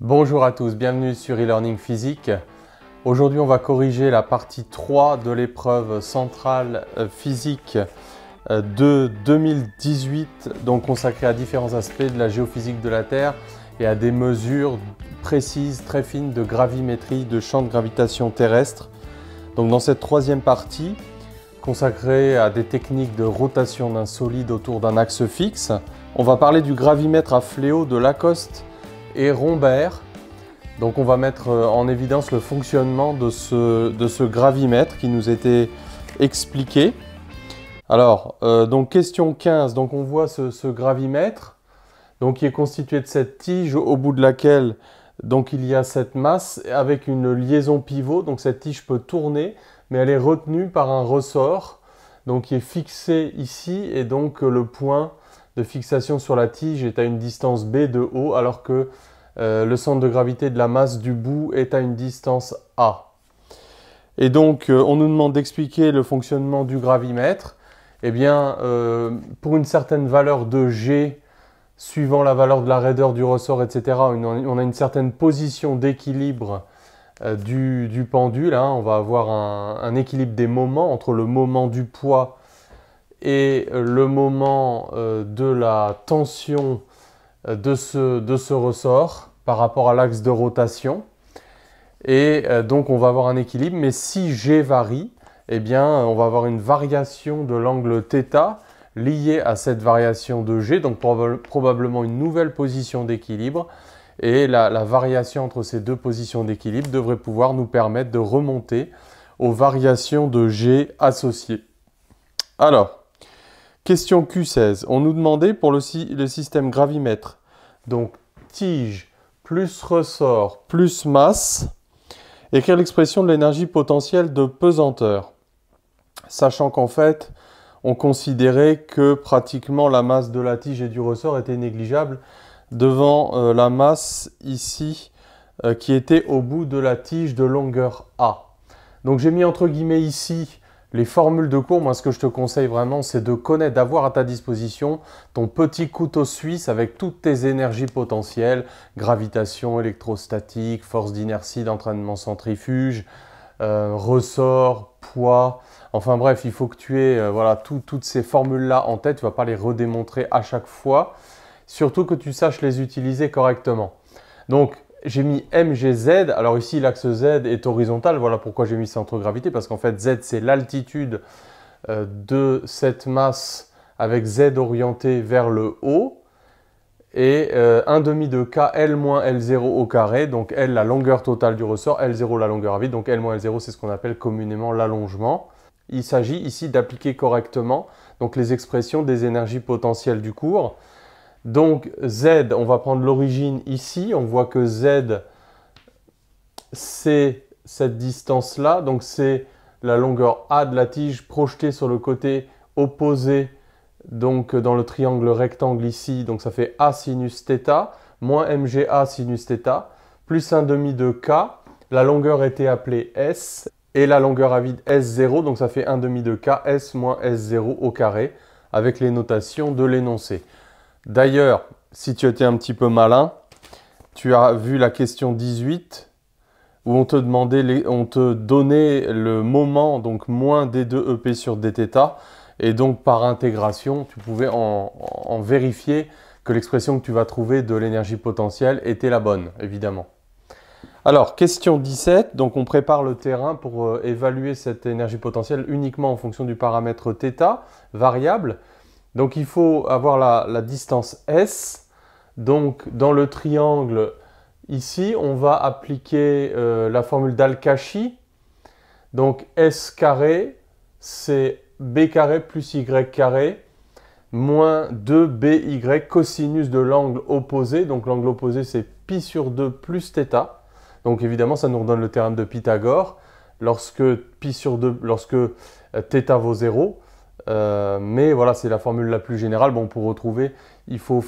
Bonjour à tous, bienvenue sur e-learning physique. Aujourd'hui, on va corriger la partie 3 de l'épreuve centrale euh, physique euh, de 2018, donc consacrée à différents aspects de la géophysique de la Terre et à des mesures précises, très fines de gravimétrie, de champ de gravitation terrestre. Donc dans cette troisième partie, consacrée à des techniques de rotation d'un solide autour d'un axe fixe, on va parler du gravimètre à fléau de Lacoste et Rombert. Donc on va mettre euh, en évidence le fonctionnement de ce, gravimètre qui nous était expliqué. Alors, euh, donc question 15, donc on voit ce, ce, gravimètre donc qui est constitué de cette tige au bout de laquelle donc il y a cette masse avec une liaison pivot, donc cette tige peut tourner, mais elle est retenue par un ressort, donc qui est fixé ici, et donc le point de fixation sur la tige est à une distance B de O, alors que euh, le centre de gravité de la masse du bout est à une distance A. Et donc, euh, on nous demande d'expliquer le fonctionnement du gravimètre. Eh bien, euh, pour une certaine valeur de G, suivant la valeur de la raideur du ressort, etc., on a une certaine position d'équilibre du, pendule. Hein. On va avoir un, équilibre des moments entre le moment du poids et le moment euh, de la tension euh, de ce, ressort par rapport à l'axe de rotation. Et euh, donc on va avoir un équilibre, mais si G varie, eh bien on va avoir une variation de l'angle θ liée à cette variation de G, donc probablement une nouvelle position d'équilibre. Et la, variation entre ces deux positions d'équilibre devrait pouvoir nous permettre de remonter aux variations de G associées. Alors, Question Q16. On nous demandait pour le, système gravimètre, donc tige plus ressort plus masse, écrire l'expression de l'énergie potentielle de pesanteur. Sachant qu'en fait, on considérait que pratiquement la masse de la tige et du ressort était négligeable devant euh, la masse ici euh, qui était au bout de la tige de longueur A. Donc j'ai mis entre guillemets ici les formules de cours, moi ce que je te conseille vraiment, c'est de connaître, d'avoir à ta disposition ton petit couteau suisse avec toutes tes énergies potentielles, gravitation, électrostatique, force d'inertie d'entraînement centrifuge, euh, ressort, poids. Enfin bref, il faut que tu aies euh, voilà, toutes ces formules-là en tête, tu ne vas pas les redémontrer à chaque fois, surtout que tu saches les utiliser correctement. Donc j'ai mis MGZ. Alors ici, l'axe Z est horizontal. Voilà pourquoi j'ai mis centre-gravité. Parce qu'en fait, Z, c'est l'altitude euh, de cette masse avec Z orienté vers le haut et 1,5 euh, demi de k L moins L0 au carré, donc L la longueur totale du ressort, L0 la longueur à vide, donc L L0 c'est ce qu'on appelle communément l'allongement. Il s'agit ici d'appliquer correctement donc les expressions des énergies potentielles du cours. Donc Z, on va prendre l'origine ici. On voit que Z, c'est cette distance-là. Donc c'est la longueur A de la tige projetée sur le côté opposé, donc dans le triangle rectangle ici. Donc ça fait A sinus moins MGA sinus plus un demi de K. La longueur était appelée S et la longueur à vide S0. Donc ça fait un demi de K S moins S0 au carré avec les notations de l'énoncé. D'ailleurs, si tu étais un petit peu malin, tu as vu la question 18 où on te demandait, on te donnait le moment, donc moins D2 EP sur dθ, et donc par intégration, tu pouvais en, vérifier que l'expression que tu vas trouver de l'énergie potentielle était la bonne, évidemment. Alors, question 17, donc on prépare le terrain pour euh, évaluer cette énergie potentielle uniquement en fonction du paramètre θ, variable. Donc il faut avoir la, distance S. Donc dans le triangle ici, on va appliquer euh, la formule d'Al-Kashi. Donc S carré, c'est B carré plus Y carré moins 2BY cosinus de l'angle opposé. Donc l'angle opposé, c'est pi sur 2 plus θ. Donc évidemment, ça nous redonne le théorème de Pythagore. Lorsque pi sur 2, lorsque euh, θ vaut 0, euh, mais voilà, c'est la formule la plus générale. Bon, pour retrouver, il faut,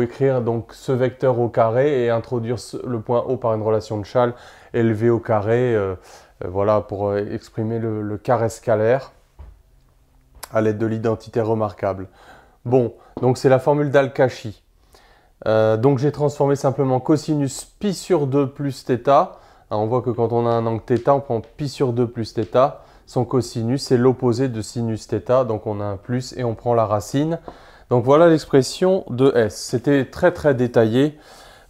écrire donc ce vecteur au carré et introduire le point O par une relation de Schall, élevé au carré, euh, euh, voilà, pour exprimer le, carré scalaire à l'aide de l'identité remarquable. Bon, donc c'est la formule dal donc j'ai transformé simplement cosinus pi sur 2 plus θ. Hein, on voit que quand on a un angle θ, on prend pi sur 2 plus θ son cosinus, c'est l'opposé de sinus θ, donc on a un plus et on prend la racine. Donc voilà l'expression de S. C'était très très détaillé,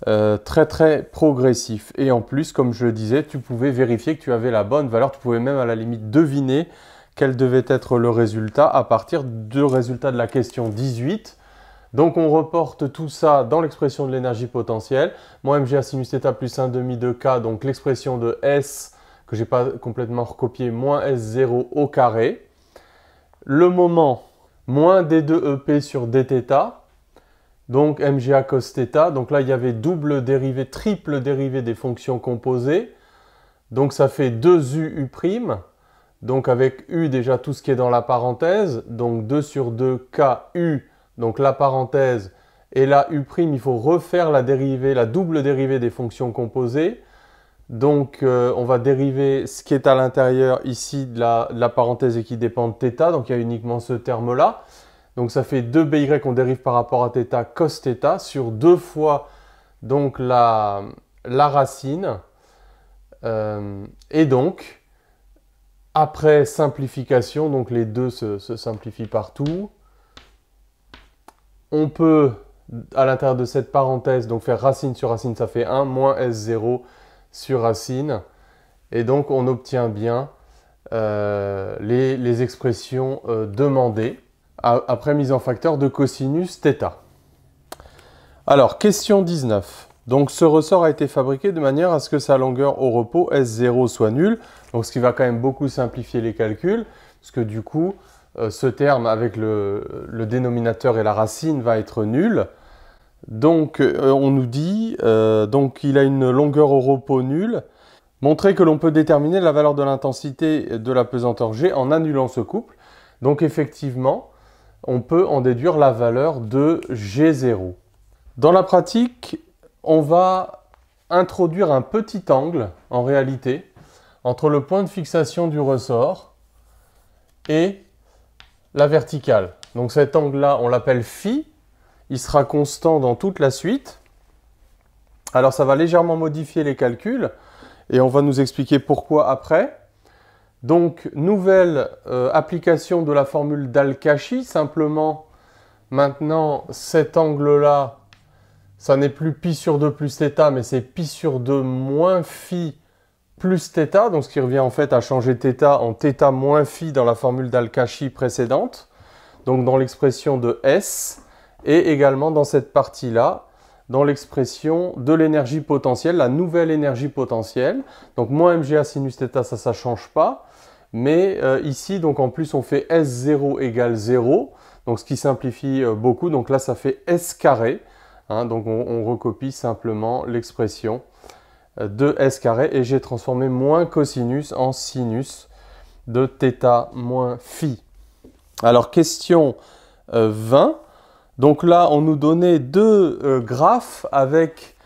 euh, très très progressif. Et en plus, comme je le disais, tu pouvais vérifier que tu avais la bonne valeur, tu pouvais même à la limite deviner quel devait être le résultat à partir du résultat de la question 18. Donc on reporte tout ça dans l'expression de l'énergie potentielle. Moins Mg sinus θ plus 1,5 de K, donc l'expression de S que je n'ai pas complètement recopié, moins S0 au carré. Le moment, moins D2EP e sur Dθ, donc MGA cos Donc là, il y avait double dérivée, triple dérivée des fonctions composées. Donc ça fait 2U U'. Donc avec U déjà tout ce qui est dans la parenthèse. Donc 2 sur 2 KU, donc la parenthèse. Et là, U', il faut refaire la dérivée, la double dérivée des fonctions composées. Donc, euh, on va dériver ce qui est à l'intérieur ici de la, parenthèse et qui dépend de θ. Donc, il y a uniquement ce terme-là. Donc, ça fait 2by qu'on dérive par rapport à θ cos sur 2 fois donc, la, racine. Euh, et donc, après simplification, donc les deux se, se simplifient partout. On peut, à l'intérieur de cette parenthèse, donc faire racine sur racine, ça fait 1, moins S0 sur racine. Et donc on obtient bien euh, les, expressions euh, demandées après mise en facteur de cosinus θ. Alors, question 19. Donc ce ressort a été fabriqué de manière à ce que sa longueur au repos S0 soit nulle, donc ce qui va quand même beaucoup simplifier les calculs, parce que du coup, euh, ce terme avec le, dénominateur et la racine va être nul. Donc euh, on nous dit, qu'il euh, donc il a une longueur au repos nulle. Montrer que l'on peut déterminer la valeur de l'intensité de la pesanteur G en annulant ce couple. Donc effectivement, on peut en déduire la valeur de G0. Dans la pratique, on va introduire un petit angle, en réalité, entre le point de fixation du ressort et la verticale. Donc cet angle-là, on l'appelle phi, il sera constant dans toute la suite. Alors ça va légèrement modifier les calculs et on va nous expliquer pourquoi après. Donc nouvelle euh, application de la formule dal simplement maintenant cet angle-là, ça n'est plus pi sur 2 plus θ, mais c'est pi sur 2 moins phi plus θ, donc ce qui revient en fait à changer θ en θ moins phi dans la formule dal précédente, donc dans l'expression de S et également dans cette partie-là, dans l'expression de l'énergie potentielle, la nouvelle énergie potentielle. Donc moins MGA sinus Theta, ça ça change pas. Mais euh, ici, donc en plus, on fait S0 égale 0, donc ce qui simplifie euh, beaucoup. Donc là, ça fait S carré. Hein. donc on, recopie simplement l'expression euh, de S carré et j'ai transformé moins cosinus en sinus de θ moins phi. Alors question 20, donc là, on nous donnait deux euh, graphes avec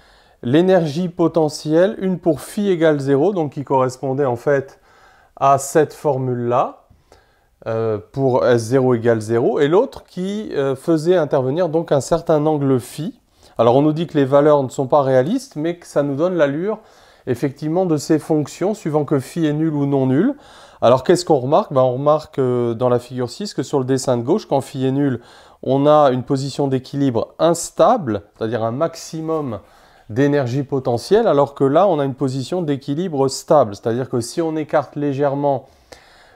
l'énergie potentielle, une pour phi égale 0, donc qui correspondait en fait à cette formule-là, euh, pour S0 égale 0, et l'autre qui euh, faisait intervenir donc un certain angle phi. Alors on nous dit que les valeurs ne sont pas réalistes, mais que ça nous donne l'allure effectivement de ces fonctions, suivant que phi est nul ou non nul. Alors qu'est-ce qu'on remarque ben, On remarque euh, dans la figure 6 que sur le dessin de gauche, quand phi est nul, on a une position d'équilibre instable, c'est-à-dire un maximum d'énergie potentielle, alors que là, on a une position d'équilibre stable, c'est-à-dire que si on écarte légèrement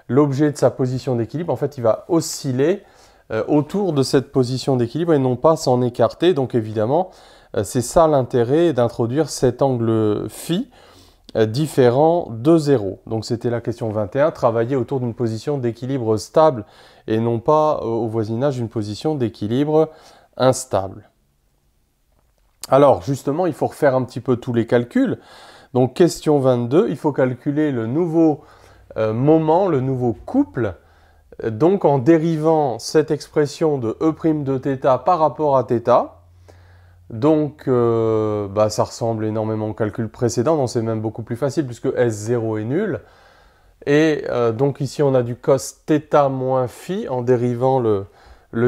l'objet de sa position d'équilibre, en fait, il va osciller euh, autour de cette position d'équilibre et non pas s'en écarter. Donc évidemment, euh, c'est ça l'intérêt d'introduire cet angle phi euh, différent de 0. Donc c'était la question 21, travailler autour d'une position d'équilibre stable et non pas euh, au voisinage d'une position d'équilibre instable. Alors justement, il faut refaire un petit peu tous les calculs. Donc question 22, il faut calculer le nouveau euh, moment, le nouveau couple. Donc en dérivant cette expression de E' de θ par rapport à θ, donc, euh, bah, ça ressemble énormément au calcul précédent, donc c'est même beaucoup plus facile puisque S0 est nul. Et euh, donc ici, on a du cos θ moins phi en dérivant le,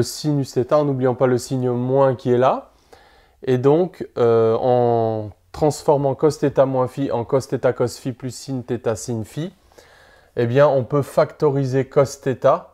sinus θ, en n'oubliant pas le signe moins qui est là. Et donc, euh, en transformant cos θ moins phi en cos θ cos phi plus sin θ sin phi, eh bien, on peut factoriser cos θ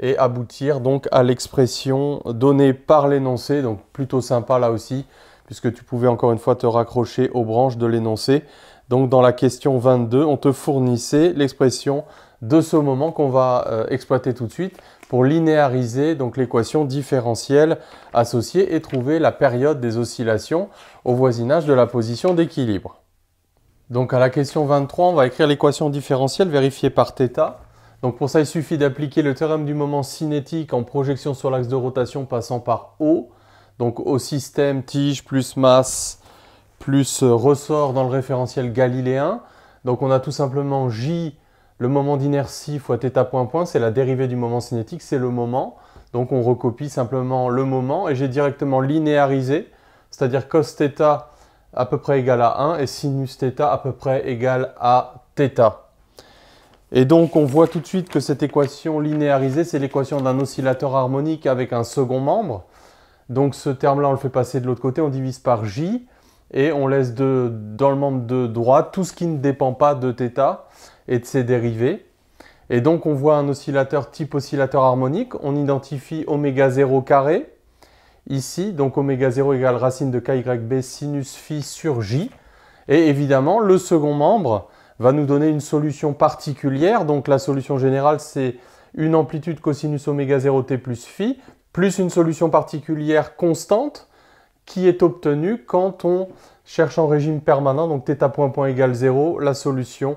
et aboutir donc à l'expression donnée par l'énoncé, donc plutôt sympa là aussi, puisque tu pouvais encore une fois te raccrocher aux branches de l'énoncé. Donc dans la question 22, on te fournissait l'expression de ce moment qu'on va euh, exploiter tout de suite pour linéariser donc l'équation différentielle associée et trouver la période des oscillations au voisinage de la position d'équilibre. Donc à la question 23, on va écrire l'équation différentielle vérifiée par θ donc pour ça, il suffit d'appliquer le théorème du moment cinétique en projection sur l'axe de rotation passant par O. Donc au système tige plus masse plus euh, ressort dans le référentiel galiléen. Donc on a tout simplement J, le moment d'inertie fois θ point point, c'est la dérivée du moment cinétique, c'est le moment. Donc on recopie simplement le moment et j'ai directement linéarisé, c'est-à-dire cos θ à peu près égal à 1 et sinus θ à peu près égal à θ. Et donc on voit tout de suite que cette équation linéarisée, c'est l'équation d'un oscillateur harmonique avec un second membre. Donc ce terme-là, on le fait passer de l'autre côté, on divise par j, et on laisse dans le membre de droite tout ce qui ne dépend pas de θ et de ses dérivés. Et donc on voit un oscillateur type oscillateur harmonique, on identifie ω 0 carré, ici, donc oméga 0 égale racine de kyb sinus phi sur j, et évidemment le second membre, va nous donner une solution particulière. Donc la solution générale, c'est une amplitude cosinus oméga 0t plus phi, plus une solution particulière constante qui est obtenue quand on cherche en régime permanent, donc θ point point égale 0, la solution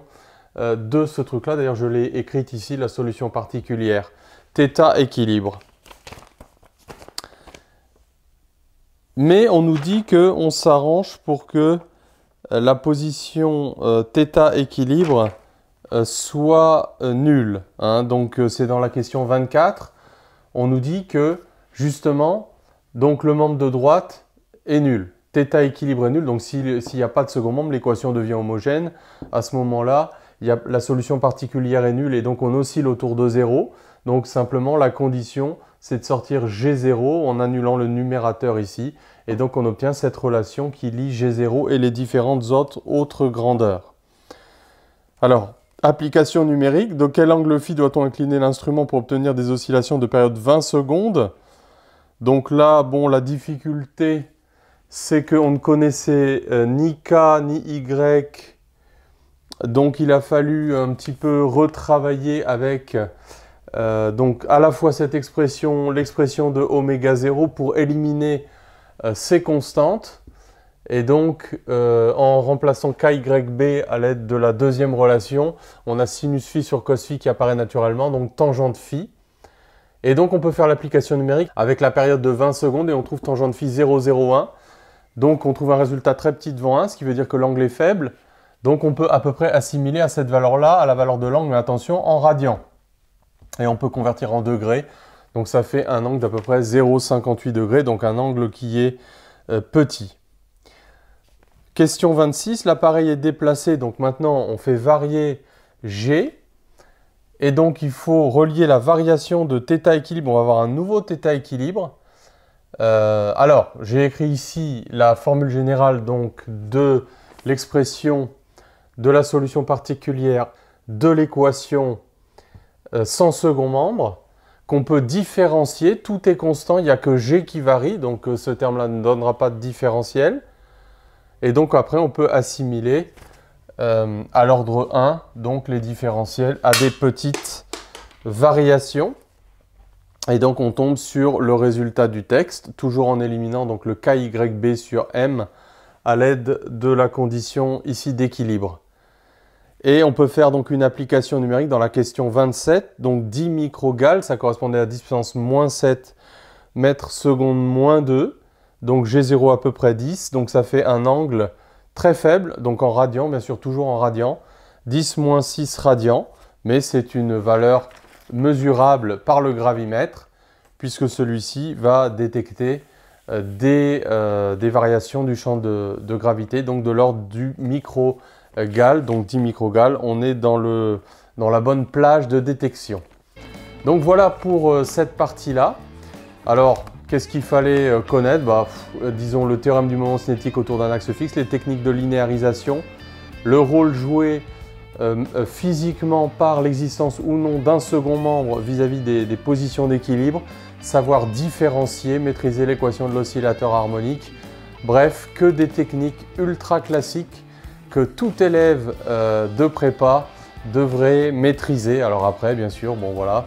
euh, de ce truc-là. D'ailleurs, je l'ai écrite ici, la solution particulière, θ équilibre. Mais on nous dit qu'on s'arrange pour que euh, la position euh, θ équilibre euh, soit nulle. Hein. Donc c'est dans la question 24, on nous dit que justement, donc le membre de droite est nul. θ équilibre est nul, donc s'il n'y a pas de second membre, l'équation devient homogène. À ce moment-là, la solution particulière est nulle et donc on oscille autour de 0. Donc simplement, la condition, c'est de sortir G0 en annulant le numérateur ici et donc on obtient cette relation qui lie G0 et les différentes autres, autres grandeurs. Alors, application numérique, de quel angle phi doit-on incliner l'instrument pour obtenir des oscillations de période 20 secondes Donc là, bon, la difficulté, c'est qu'on ne connaissait euh, ni K ni Y, donc il a fallu un petit peu retravailler avec euh, donc à la fois cette expression, l'expression de oméga 0 pour éliminer euh, c'est constante. Et donc, euh, en remplaçant KYB à l'aide de la deuxième relation, on a sinus phi sur cos phi qui apparaît naturellement, donc tangente phi. Et donc, on peut faire l'application numérique avec la période de 20 secondes et on trouve tangente phi 1. Donc, on trouve un résultat très petit devant 1, ce qui veut dire que l'angle est faible. Donc, on peut à peu près assimiler à cette valeur-là, à la valeur de l'angle, mais attention, en radian. Et on peut convertir en degrés donc ça fait un angle d'à peu près 0,58 degrés, donc un angle qui est euh, petit. Question 26, l'appareil est déplacé, donc maintenant on fait varier G, et donc il faut relier la variation de θ équilibre, on va avoir un nouveau θ équilibre. Euh, alors, j'ai écrit ici la formule générale donc, de l'expression de la solution particulière de l'équation sans euh, second membre qu'on peut différencier. Tout est constant, il n'y a que G qui varie, donc euh, ce terme-là ne donnera pas de différentiel. Et donc après, on peut assimiler euh, à l'ordre 1, donc les différentiels à des petites variations. Et donc on tombe sur le résultat du texte, toujours en éliminant donc le KYB sur M à l'aide de la condition ici d'équilibre. Et on peut faire donc une application numérique dans la question 27. Donc 10 microgales, ça correspondait à 10 puissance moins 7 mètres seconde moins 2. Donc G0 à peu près 10. Donc ça fait un angle très faible, donc en radian, bien sûr toujours en radian. 10 moins 6 radian, mais c'est une valeur mesurable par le gravimètre, puisque celui-ci va détecter euh, euh, des, variations du champ de, de gravité, donc de l'ordre du micro euh, Gal, donc 10 microgal, on est dans, le, dans la bonne plage de détection. Donc voilà pour euh, cette partie-là. Alors, qu'est-ce qu'il fallait euh, connaître bah, Disons le théorème du moment cinétique autour d'un axe fixe, les techniques de linéarisation, le rôle joué physiquement par l'existence ou non d'un second membre vis-à-vis des positions d'équilibre, savoir différencier, maîtriser l'équation de l'oscillateur harmonique. Bref, que des techniques ultra classiques que tout élève euh, de prépa devrait maîtriser. Alors après, bien sûr, bon voilà,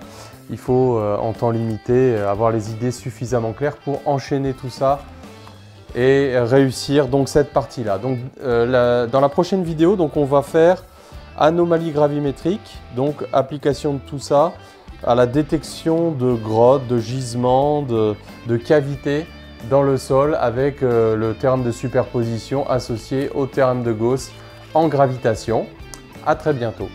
il faut euh, en temps limité euh, avoir les idées suffisamment claires pour enchaîner tout ça et réussir donc cette partie-là. dans la prochaine vidéo, donc on va faire anomalie gravimétrique, donc application de tout ça à la détection de grottes, de gisements, de cavités dans le sol avec euh, le terme de superposition associé au terme de Gauss en gravitation. À très bientôt.